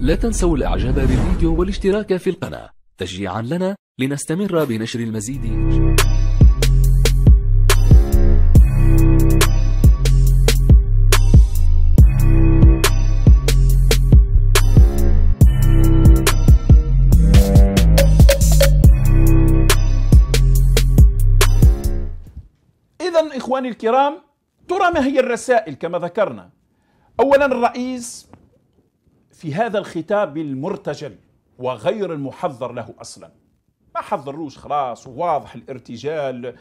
لا تنسوا الإعجاب بالفيديو والاشتراك في القناة تشجيعا لنا لنستمر بنشر المزيد اذا إخواني الكرام ترى ما هي الرسائل كما ذكرنا أولا الرئيس في هذا الخطاب المرتجل وغير المحضر له اصلا ما حضروش خلاص واضح الارتجال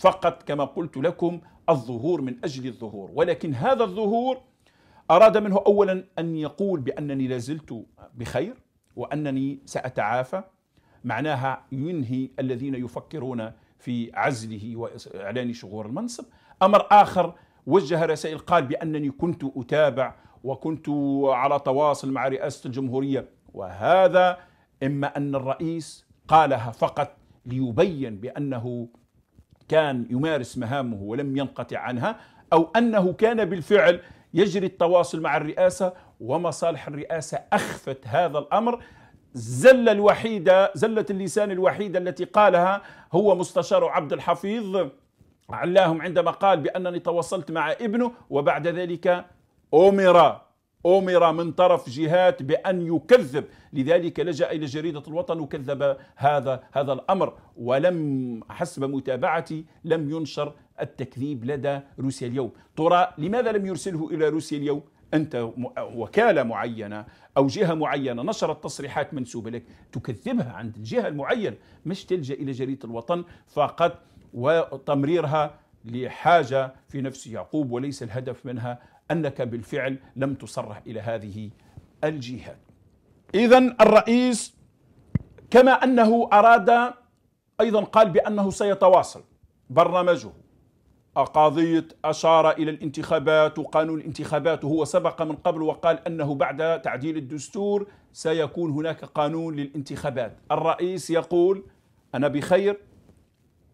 فقط كما قلت لكم الظهور من اجل الظهور ولكن هذا الظهور اراد منه اولا ان يقول بانني لازلت بخير وانني ساتعافى معناها ينهي الذين يفكرون في عزله واعلان شغور المنصب امر اخر وجه رسائل قال بأنني كنت أتابع وكنت على تواصل مع رئاسة الجمهورية وهذا إما أن الرئيس قالها فقط ليبين بأنه كان يمارس مهامه ولم ينقطع عنها أو أنه كان بالفعل يجري التواصل مع الرئاسة ومصالح الرئاسة أخفت هذا الأمر زلة الوحيدة زلة اللسان الوحيدة التي قالها هو مستشار عبد الحفيظ علاهم عندما قال بأنني تواصلت مع ابنه وبعد ذلك أمر أمر من طرف جهات بأن يكذب لذلك لجأ إلى جريدة الوطن وكذب هذا هذا الأمر ولم حسب متابعتي لم ينشر التكذيب لدى روسيا اليوم ترى لماذا لم يرسله إلى روسيا اليوم أنت وكالة معينة أو جهة معينة نشرت تصريحات منسوبة لك تكذبها عند الجهة المعينة مش تلجأ إلى جريدة الوطن فقط وتمريرها لحاجة في نفس يعقوب وليس الهدف منها أنك بالفعل لم تصرح إلى هذه الجهات إذا الرئيس كما أنه أراد أيضا قال بأنه سيتواصل برنامجه قضية أشار إلى الانتخابات وقانون الانتخابات وهو سبق من قبل وقال أنه بعد تعديل الدستور سيكون هناك قانون للانتخابات الرئيس يقول أنا بخير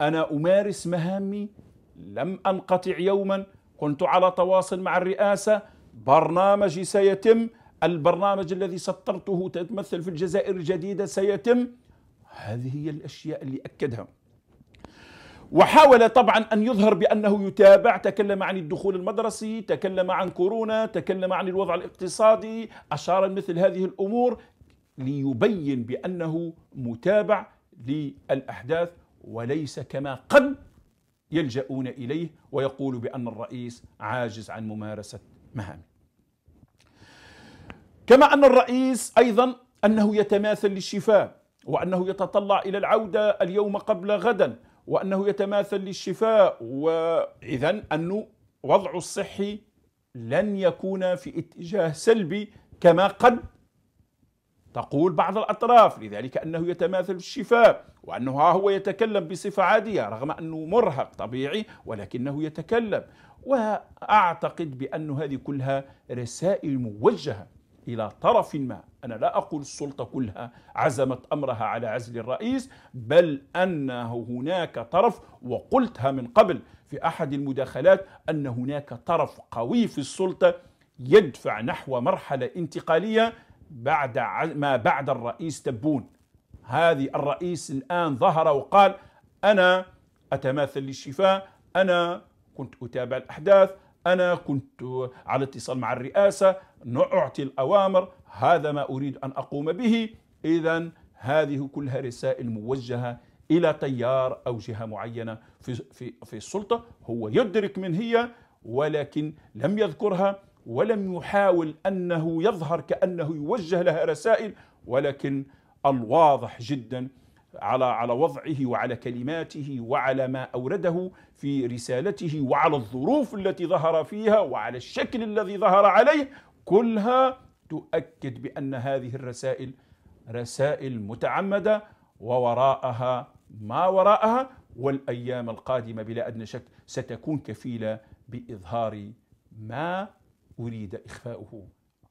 أنا أمارس مهامي لم أنقطع يوما كنت على تواصل مع الرئاسة برنامجي سيتم البرنامج الذي سطرته تتمثل في الجزائر الجديدة سيتم هذه هي الأشياء اللي أكدها وحاول طبعا أن يظهر بأنه يتابع تكلم عن الدخول المدرسي تكلم عن كورونا تكلم عن الوضع الاقتصادي أشار مثل هذه الأمور ليبين بأنه متابع للأحداث وليس كما قد يلجؤون إليه ويقول بأن الرئيس عاجز عن ممارسة مهامه كما أن الرئيس أيضا أنه يتماثل للشفاء وأنه يتطلع إلى العودة اليوم قبل غدا وأنه يتماثل للشفاء وإذا أنه وضعه الصحي لن يكون في اتجاه سلبي كما قد تقول بعض الأطراف لذلك أنه يتماثل الشفاء وأنه ها هو يتكلم بصفة عادية رغم أنه مرهق طبيعي ولكنه يتكلم وأعتقد بأن هذه كلها رسائل موجهة إلى طرف ما أنا لا أقول السلطة كلها عزمت أمرها على عزل الرئيس بل أنه هناك طرف وقلتها من قبل في أحد المداخلات أن هناك طرف قوي في السلطة يدفع نحو مرحلة انتقالية بعد ما بعد الرئيس تبون هذه الرئيس الآن ظهر وقال أنا أتماثل للشفاء أنا كنت أتابع الأحداث أنا كنت على اتصال مع الرئاسة أعطي الأوامر هذا ما أريد أن أقوم به إذا هذه كلها رسائل موجهة إلى تيار أو جهة معينة في, في, في السلطة هو يدرك من هي ولكن لم يذكرها ولم يحاول أنه يظهر كأنه يوجه لها رسائل ولكن الواضح جدا على على وضعه وعلى كلماته وعلى ما أورده في رسالته وعلى الظروف التي ظهر فيها وعلى الشكل الذي ظهر عليه كلها تؤكد بأن هذه الرسائل رسائل متعمدة ووراءها ما وراءها والأيام القادمة بلا أدنى شك ستكون كفيلة بإظهار ما أريد إخفاؤه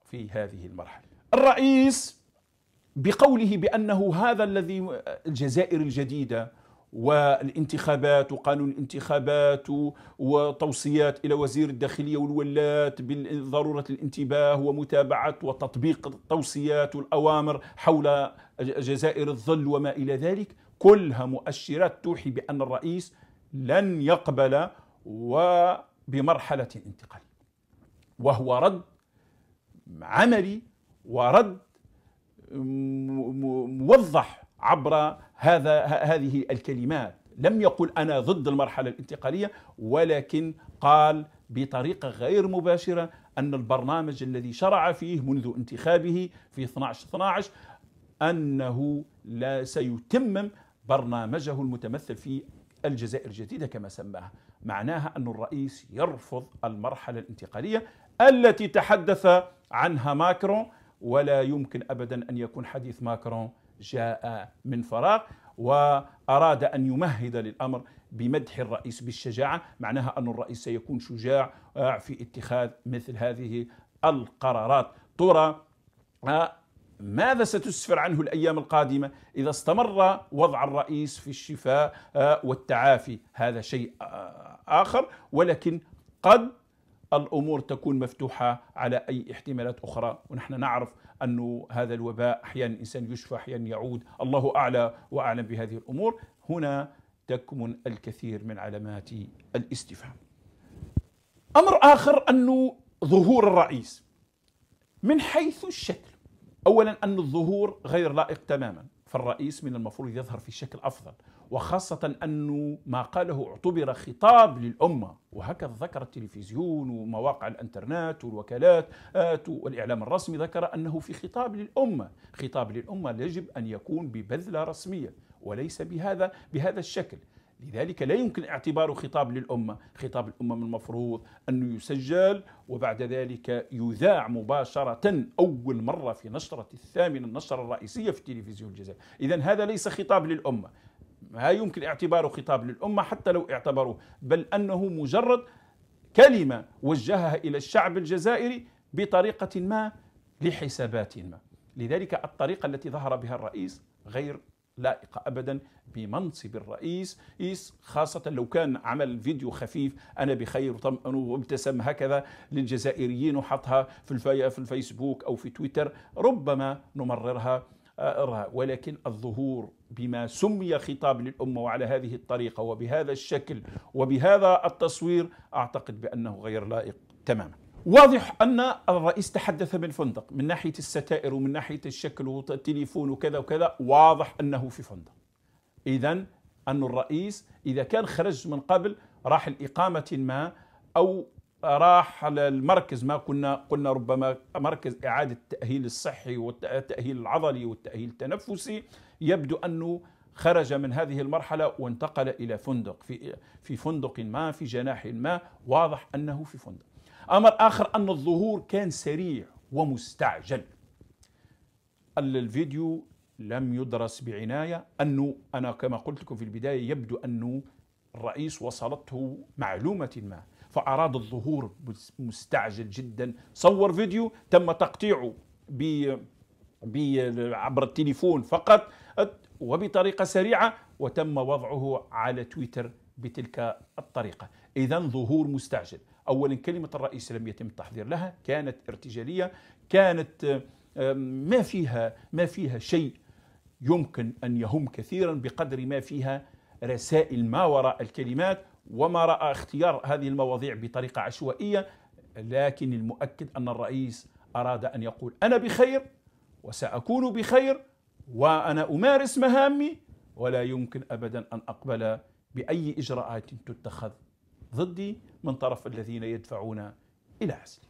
في هذه المرحلة الرئيس بقوله بأنه هذا الذي الجزائر الجديدة والانتخابات وقانون الانتخابات وتوصيات إلى وزير الداخلية والولات بضرورة الانتباه ومتابعة وتطبيق التوصيات والأوامر حول جزائر الظل وما إلى ذلك كلها مؤشرات توحي بأن الرئيس لن يقبل وبمرحلة انتقالية وهو رد عملي ورد موضح عبر هذا هذه الكلمات لم يقل انا ضد المرحله الانتقاليه ولكن قال بطريقه غير مباشره ان البرنامج الذي شرع فيه منذ انتخابه في 12 12 انه لا سيتمم برنامجه المتمثل في الجزائر الجديده كما سماها معناها ان الرئيس يرفض المرحله الانتقاليه التي تحدث عنها ماكرون ولا يمكن ابدا ان يكون حديث ماكرون جاء من فراغ واراد ان يمهد للامر بمدح الرئيس بالشجاعه معناها ان الرئيس سيكون شجاع آه، في اتخاذ مثل هذه القرارات ترى آه، ماذا ستسفر عنه الايام القادمه اذا استمر وضع الرئيس في الشفاء آه، والتعافي هذا شيء اخر ولكن قد الامور تكون مفتوحه على اي احتمالات اخرى ونحن نعرف أن هذا الوباء احيانا الانسان يشفى احيانا يعود الله اعلى واعلم بهذه الامور هنا تكمن الكثير من علامات الاستفهام امر اخر انه ظهور الرئيس من حيث الشكل اولا ان الظهور غير لائق تماما فالرئيس من المفروض يظهر في شكل افضل وخاصه انه ما قاله اعتبر خطاب للامه وهكذا ذكر التلفزيون ومواقع الانترنت والوكالات آه، والاعلام الرسمي ذكر انه في خطاب للامه خطاب للامه يجب ان يكون ببذله رسميه وليس بهذا بهذا الشكل لذلك لا يمكن اعتباره خطاب للأمة خطاب الأمة من المفروض أنه يسجل وبعد ذلك يذاع مباشرة أول مرة في نشرة الثامنة النشرة الرئيسية في تلفزيون الجزائر إذا هذا ليس خطاب للأمة لا يمكن اعتباره خطاب للأمة حتى لو اعتبروه بل أنه مجرد كلمة وجهها إلى الشعب الجزائري بطريقة ما لحسابات ما لذلك الطريقة التي ظهر بها الرئيس غير لائقة أبدا بمنصب الرئيس إيس خاصة لو كان عمل فيديو خفيف أنا بخير وطمأن وابتسم هكذا للجزائريين وحطها في الفي في الفيسبوك أو في تويتر ربما نمررها آه، ولكن الظهور بما سمي خطاب للأمة وعلى هذه الطريقة وبهذا الشكل وبهذا التصوير أعتقد بأنه غير لائق تماما واضح ان الرئيس تحدث من فندق من ناحيه الستائر ومن ناحيه الشكل والتليفون وكذا وكذا واضح انه في فندق اذا ان الرئيس اذا كان خرج من قبل راح لاقامه ما او راح المركز ما كنا قلنا ربما مركز اعاده التاهيل الصحي والتاهيل العضلي والتاهيل التنفسي يبدو انه خرج من هذه المرحله وانتقل الى فندق في في فندق ما في جناح ما واضح انه في فندق أمر آخر أن الظهور كان سريع ومستعجل الفيديو لم يدرس بعناية أنه أنا كما قلت لكم في البداية يبدو أنه الرئيس وصلته معلومة ما فأراد الظهور مستعجل جدا صور فيديو تم تقطيعه ب عبر التليفون فقط وبطريقة سريعة وتم وضعه على تويتر بتلك الطريقة إذا ظهور مستعجل أولا كلمة الرئيس لم يتم التحضير لها كانت ارتجالية كانت ما فيها ما فيها شيء يمكن أن يهم كثيرا بقدر ما فيها رسائل ما وراء الكلمات وما رأى اختيار هذه المواضيع بطريقة عشوائية لكن المؤكد أن الرئيس أراد أن يقول أنا بخير وسأكون بخير وأنا أمارس مهامي ولا يمكن أبدا أن أقبل باي اجراءات تتخذ ضدي من طرف الذين يدفعون الى عزلي.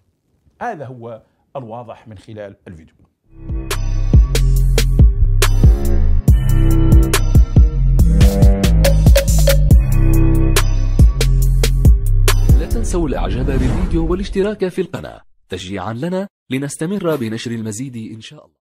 هذا هو الواضح من خلال الفيديو. لا تنسوا الاعجاب بالفيديو والاشتراك في القناه تشجيعا لنا لنستمر بنشر المزيد ان شاء الله.